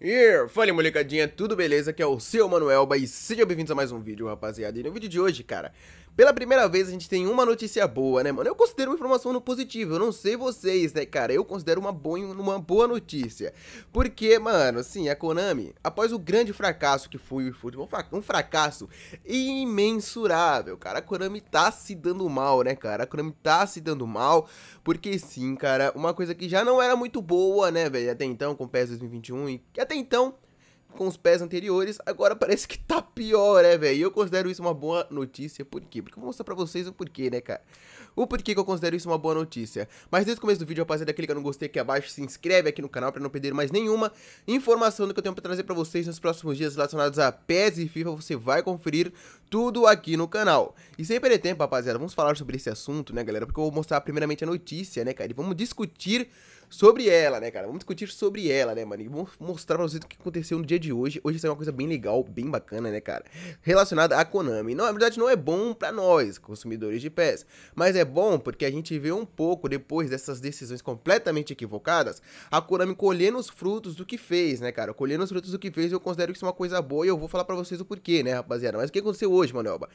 E Fala molecadinha, tudo beleza? Aqui é o seu Manuel e sejam bem-vindos a mais um vídeo, rapaziada. E no vídeo de hoje, cara, pela primeira vez a gente tem uma notícia boa, né, mano? Eu considero uma informação no positivo, eu não sei vocês, né, cara? Eu considero uma boa, uma boa notícia. Porque, mano, sim, a Konami, após o grande fracasso que foi o futebol, um fracasso imensurável, cara. A Konami tá se dando mal, né, cara? A Konami tá se dando mal, porque sim, cara, uma coisa que já não era muito boa, né, velho, até então, com o PES 2021 e até então com os pés anteriores, agora parece que tá pior, é velho? E eu considero isso uma boa notícia, por quê? Porque eu vou mostrar pra vocês o porquê, né, cara? O porquê que eu considero isso uma boa notícia. Mas desde o começo do vídeo, rapaziada, clica no gostei aqui abaixo, se inscreve aqui no canal pra não perder mais nenhuma informação do que eu tenho pra trazer pra vocês nos próximos dias relacionados a PES e FIFA, você vai conferir tudo aqui no canal. E sem perder tempo, rapaziada, vamos falar sobre esse assunto, né, galera? Porque eu vou mostrar primeiramente a notícia, né, cara? E vamos discutir sobre ela, né, cara? Vamos discutir sobre ela, né, mano? E vamos mostrar pra vocês o que aconteceu no dia de hoje. Hoje saiu uma coisa bem legal, bem bacana, né, cara? Relacionada à Konami. Não, na verdade, não é bom pra nós, consumidores de pés. Mas é bom porque a gente vê um pouco, depois dessas decisões completamente equivocadas, a Konami colhendo os frutos do que fez, né, cara? Colhendo os frutos do que fez, eu considero que isso é uma coisa boa e eu vou falar pra vocês o porquê, né, rapaziada? Mas o que aconteceu hoje, Manuelba?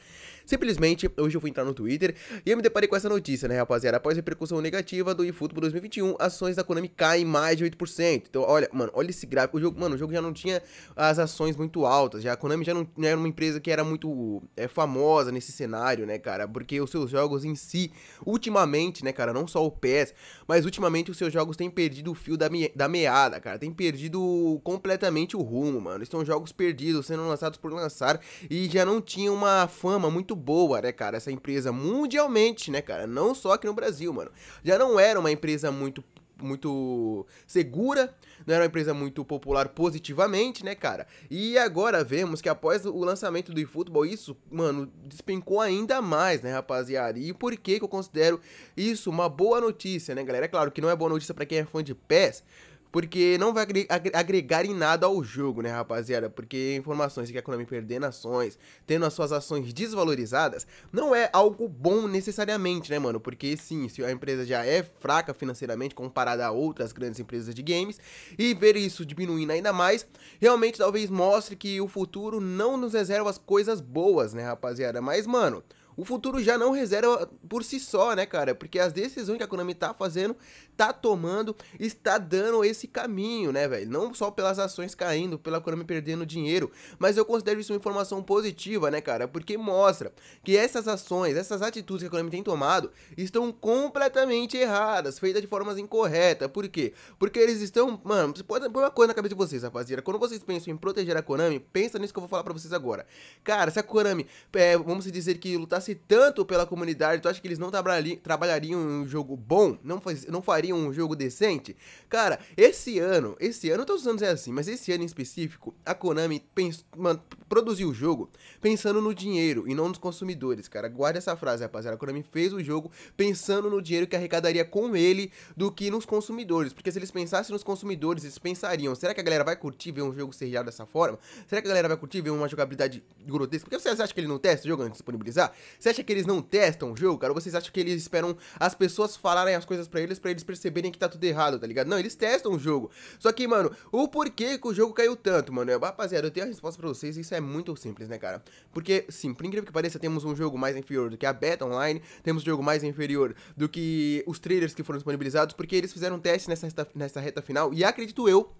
Simplesmente, hoje eu fui entrar no Twitter e eu me deparei com essa notícia, né, rapaziada? Após repercussão negativa do eFootball 2021, ações da da Konami caem mais de 8%. Então, olha, mano, olha esse gráfico. O jogo, mano, o jogo já não tinha as ações muito altas. Já a Konami já não, não era uma empresa que era muito é, famosa nesse cenário, né, cara? Porque os seus jogos em si, ultimamente, né, cara, não só o PES, mas ultimamente os seus jogos têm perdido o fio da, me, da meada, cara. Tem perdido completamente o rumo, mano. Estão jogos perdidos, sendo lançados por lançar e já não tinha uma fama muito boa, né, cara? Essa empresa mundialmente, né, cara? Não só aqui no Brasil, mano. Já não era uma empresa muito muito segura, não era uma empresa muito popular positivamente, né, cara? E agora vemos que após o lançamento do eFootball, isso, mano, despencou ainda mais, né, rapaziada? E por que, que eu considero isso uma boa notícia, né, galera? É claro que não é boa notícia para quem é fã de PES, porque não vai agregar em nada ao jogo, né, rapaziada? Porque informações que a Konami perder nações, tendo as suas ações desvalorizadas, não é algo bom necessariamente, né, mano? Porque sim, se a empresa já é fraca financeiramente comparada a outras grandes empresas de games, e ver isso diminuindo ainda mais, realmente talvez mostre que o futuro não nos reserva as coisas boas, né, rapaziada? Mas, mano, o futuro já não reserva por si só, né, cara? Porque as decisões que a Konami tá fazendo, tá tomando, está dando esse caminho, né, velho? Não só pelas ações caindo, pela Konami perdendo dinheiro, mas eu considero isso uma informação positiva, né, cara? Porque mostra que essas ações, essas atitudes que a Konami tem tomado estão completamente erradas, feitas de formas incorretas. Por quê? Porque eles estão, mano, você pode pôr uma coisa na cabeça de vocês, rapaziada. Quando vocês pensam em proteger a Konami, pensa nisso que eu vou falar para vocês agora. Cara, se a Konami, é, vamos dizer que lutar tanto pela comunidade, tu acha que eles não trabalhariam um jogo bom? Não, faz, não fariam um jogo decente? Cara, esse ano, esse ano, todos os anos é assim, mas esse ano em específico, a Konami pens, man, produzir o jogo pensando no dinheiro e não nos consumidores, cara. Guarda essa frase, rapaziada. A Konami fez o jogo pensando no dinheiro que arrecadaria com ele do que nos consumidores. Porque se eles pensassem nos consumidores, eles pensariam: será que a galera vai curtir ver um jogo seriado dessa forma? Será que a galera vai curtir ver uma jogabilidade grotesca? Porque vocês acham que eles não testam o jogo antes de disponibilizar? Você acha que eles não testam o jogo, cara? Ou vocês acham que eles esperam as pessoas falarem as coisas para eles, para eles perceberem que tá tudo errado, tá ligado? Não, eles testam o jogo. Só que, mano, o porquê que o jogo caiu tanto, mano? Rapaziada, eu tenho a resposta pra vocês, isso é muito simples, né, cara? Porque, sim, por incrível que pareça, temos um jogo mais inferior do que a beta online, temos um jogo mais inferior do que os trailers que foram disponibilizados, porque eles fizeram um teste nessa, nessa reta final, e acredito eu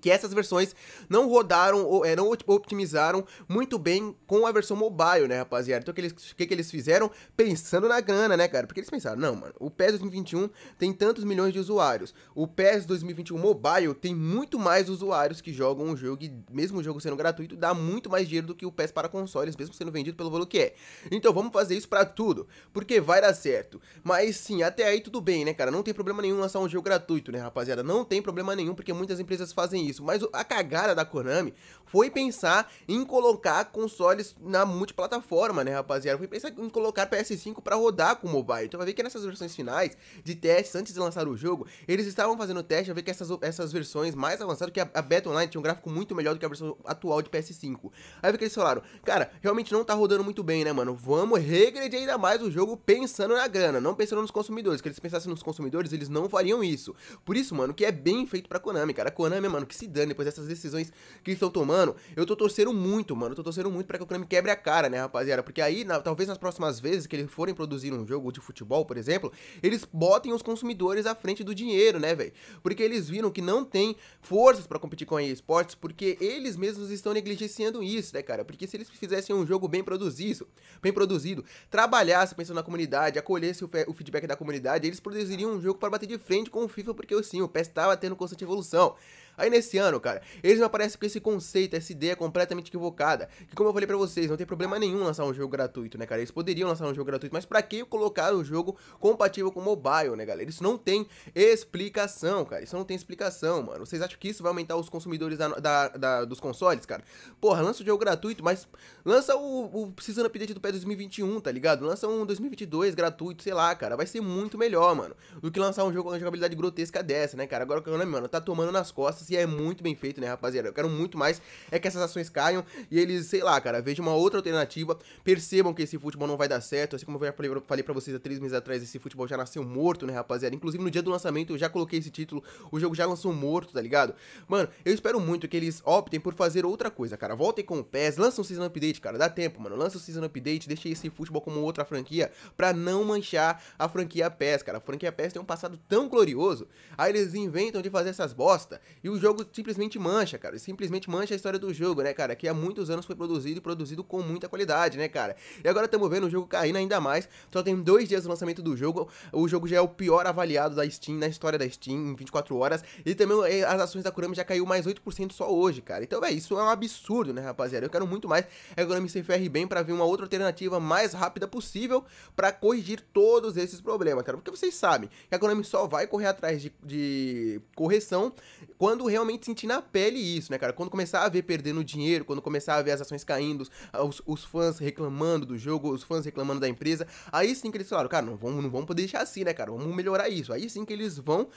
que essas versões não rodaram, ou, é, não optimizaram muito bem com a versão mobile, né, rapaziada? Então, o que, eles, que, que eles fizeram? Pensando na grana, né, cara? Porque eles pensaram, não, mano, o PES 2021 tem tantos milhões de usuários. O PES 2021 mobile tem muito mais usuários que jogam o um jogo, e mesmo o jogo sendo gratuito, dá muito mais dinheiro do que o PES para consoles, mesmo sendo vendido pelo valor que é. Então, vamos fazer isso para tudo, porque vai dar certo. Mas, sim, até aí tudo bem, né, cara? Não tem problema nenhum lançar um jogo gratuito, né, rapaziada? Não tem problema nenhum, porque muitas empresas fazem isso, mas a cagada da Konami foi pensar em colocar consoles na multiplataforma, né, rapaziada? Foi pensar em colocar PS5 para rodar com o mobile. Então vai ver que nessas versões finais de testes, antes de lançar o jogo, eles estavam fazendo teste, a ver que essas, essas versões mais avançadas, que a, a Beta Online tinha um gráfico muito melhor do que a versão atual de PS5. Aí vê que eles falaram, cara, realmente não tá rodando muito bem, né, mano? Vamos regredir ainda mais o jogo pensando na grana, não pensando nos consumidores. Que eles pensassem nos consumidores, eles não fariam isso. Por isso, mano, que é bem feito pra Konami, cara. A Konami, mano, que se dane depois dessas decisões que estão tomando. Eu tô torcendo muito, mano. tô torcendo muito para que o Konami quebre a cara, né, rapaziada? Porque aí, na, talvez nas próximas vezes que eles forem produzir um jogo de futebol, por exemplo, eles botem os consumidores à frente do dinheiro, né, velho? Porque eles viram que não tem forças para competir com a esportes, porque eles mesmos estão negligenciando isso, né, cara? Porque se eles fizessem um jogo bem produzido, bem produzido, trabalhasse pensando na comunidade, acolhesse o, o feedback da comunidade, eles produziriam um jogo para bater de frente com o FIFA, porque sim, o PES estava tendo constante evolução. Aí nesse ano, cara, eles me aparecem com esse conceito, essa ideia completamente equivocada. Que como eu falei para vocês, não tem problema nenhum lançar um jogo gratuito, né, cara? Eles poderiam lançar um jogo gratuito, mas para que colocar um jogo compatível com mobile, né, galera? Isso não tem explicação, cara. Isso não tem explicação, mano. Vocês acham que isso vai aumentar os consumidores da, da, da, dos consoles, cara? Porra, lança o um jogo gratuito, mas lança o, o precisando update do pé 2021, tá ligado? Lança um 2022 gratuito, sei lá, cara. Vai ser muito melhor, mano, do que lançar um jogo com uma jogabilidade grotesca dessa, né, cara? Agora o Konami, mano, tá tomando nas costas propostas assim, e é muito bem feito, né, rapaziada? Eu quero muito mais é que essas ações caiam e eles, sei lá, cara, vejam uma outra alternativa, percebam que esse futebol não vai dar certo, assim como eu já falei pra vocês há três meses atrás, esse futebol já nasceu morto, né, rapaziada? Inclusive no dia do lançamento eu já coloquei esse título, o jogo já lançou morto, tá ligado? Mano, eu espero muito que eles optem por fazer outra coisa, cara. Voltem com o PES, lançam o season update, cara, dá tempo, mano. Lança o season update, deixa esse futebol como outra franquia pra não manchar a franquia PES, cara. A franquia PES tem um passado tão glorioso, aí eles inventam de fazer essas bosta e o jogo simplesmente mancha, cara. Simplesmente mancha a história do jogo, né, cara? Que há muitos anos foi produzido e produzido com muita qualidade, né, cara? E agora estamos vendo o jogo caindo ainda mais. Só tem dois dias do lançamento do jogo. O jogo já é o pior avaliado da Steam, na história da Steam, em 24 horas. E também eh, as ações da Konami já caiu mais 8% só hoje, cara. Então, velho, isso é um absurdo, né, rapaziada? Eu quero muito mais a Konami se ferre bem para ver uma outra alternativa mais rápida possível para corrigir todos esses problemas, cara. Porque vocês sabem que a Konami só vai correr atrás de, de correção quando quando realmente sentir na pele isso, né, cara? Quando começar a ver perdendo dinheiro, quando começar a ver as ações caindo, os, os fãs reclamando do jogo, os fãs reclamando da empresa, aí sim que eles falaram, cara, não vamos, não vamos poder deixar assim, né, cara? Vamos melhorar isso. Aí sim que eles vão,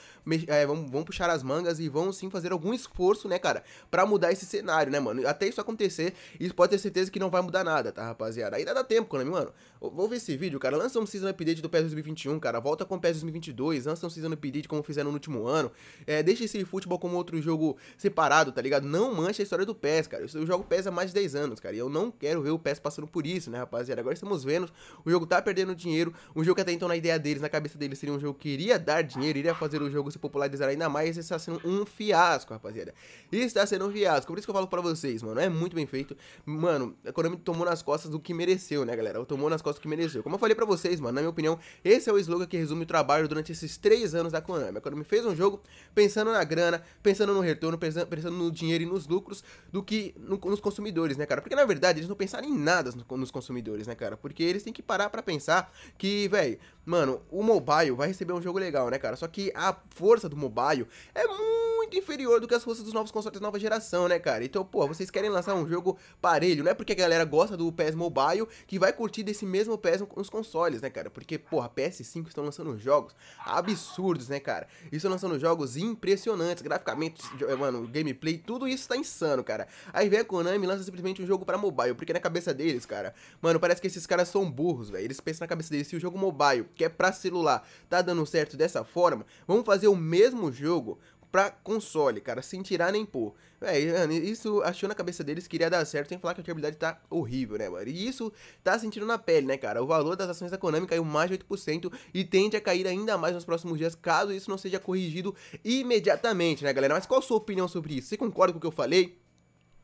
é, vão, vão puxar as mangas e vão sim fazer algum esforço, né, cara, para mudar esse cenário, né, mano? Até isso acontecer, isso pode ter certeza que não vai mudar nada, tá, rapaziada? Ainda dá tempo, Konami, mano. Vou ver esse vídeo, cara. Lança um season update do PES 2021, cara. Volta com o PES 2022, lança um season update como fizeram no último ano. É, deixa esse futebol como outro o jogo separado, tá ligado? Não mancha a história do PES, cara. Eu jogo PES há mais de 10 anos, cara. E eu não quero ver o PES passando por isso, né, rapaziada? Agora estamos vendo, o jogo tá perdendo dinheiro. Um jogo que até então, na ideia deles, na cabeça deles, seria um jogo que iria dar dinheiro, iria fazer o jogo se popularizar ainda mais. Isso está sendo um fiasco, rapaziada. Isso está sendo um fiasco. Por isso que eu falo pra vocês, mano. É muito bem feito. Mano, é a Konami tomou nas costas do que mereceu, né, galera? Tomou nas costas do que mereceu. Como eu falei pra vocês, mano, na minha opinião, esse é o slogan que resume o trabalho durante esses 3 anos da Konami. É a Konami fez um jogo pensando na grana, pensando pensando no retorno, pensando no dinheiro e nos lucros, do que no, nos consumidores, né, cara? Porque na verdade eles não pensaram em nada nos consumidores, né, cara? Porque eles têm que parar para pensar que, velho, mano, o mobile vai receber um jogo legal, né, cara? Só que a força do mobile é muito muito inferior do que as forças dos novos consoles da nova geração, né, cara? Então, pô, vocês querem lançar um jogo parelho, não é porque a galera gosta do PES Mobile que vai curtir desse mesmo PES nos consoles, né, cara? Porque, porra, PS5 estão lançando jogos absurdos, né, cara? E estão lançando jogos impressionantes, graficamente, eh, mano, gameplay, tudo isso tá insano, cara. Aí vem a Konami e lança simplesmente um jogo pra mobile, porque na cabeça deles, cara, mano, parece que esses caras são burros, velho. Eles pensam na cabeça deles, se o jogo mobile, que é pra celular, tá dando certo dessa forma, vamos fazer o mesmo jogo pra console, cara, sem tirar nem pôr. É, isso achou na cabeça deles que iria dar certo sem falar que a rentabilidade tá horrível, né, mano? E isso tá sentindo na pele, né, cara? O valor das ações da Konami caiu mais de 8% e tende a cair ainda mais nos próximos dias, caso isso não seja corrigido imediatamente, né, galera? Mas qual a sua opinião sobre isso? Você concorda com o que eu falei?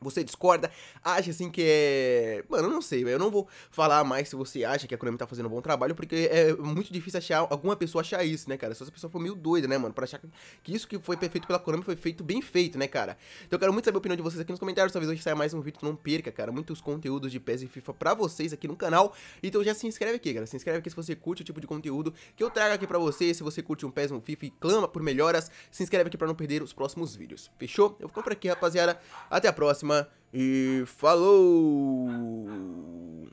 Você discorda? Acha assim que é. Mano, eu não sei, eu não vou falar mais se você acha que a Konami tá fazendo um bom trabalho, porque é muito difícil achar alguma pessoa achar isso, né, cara? Só se a pessoa for meio doida, né, mano? Pra achar que isso que foi feito pela Konami foi feito bem feito, né, cara? Então eu quero muito saber a opinião de vocês aqui nos comentários. Talvez hoje saia mais um vídeo, não perca, cara. Muitos conteúdos de PES e FIFA pra vocês aqui no canal. Então já se inscreve aqui, cara. Se inscreve aqui se você curte o tipo de conteúdo que eu trago aqui pra você. Se você curte um PES, um FIFA e clama por melhoras, se inscreve aqui pra não perder os próximos vídeos. Fechou? Eu fico por aqui, rapaziada. Até a próxima e falou!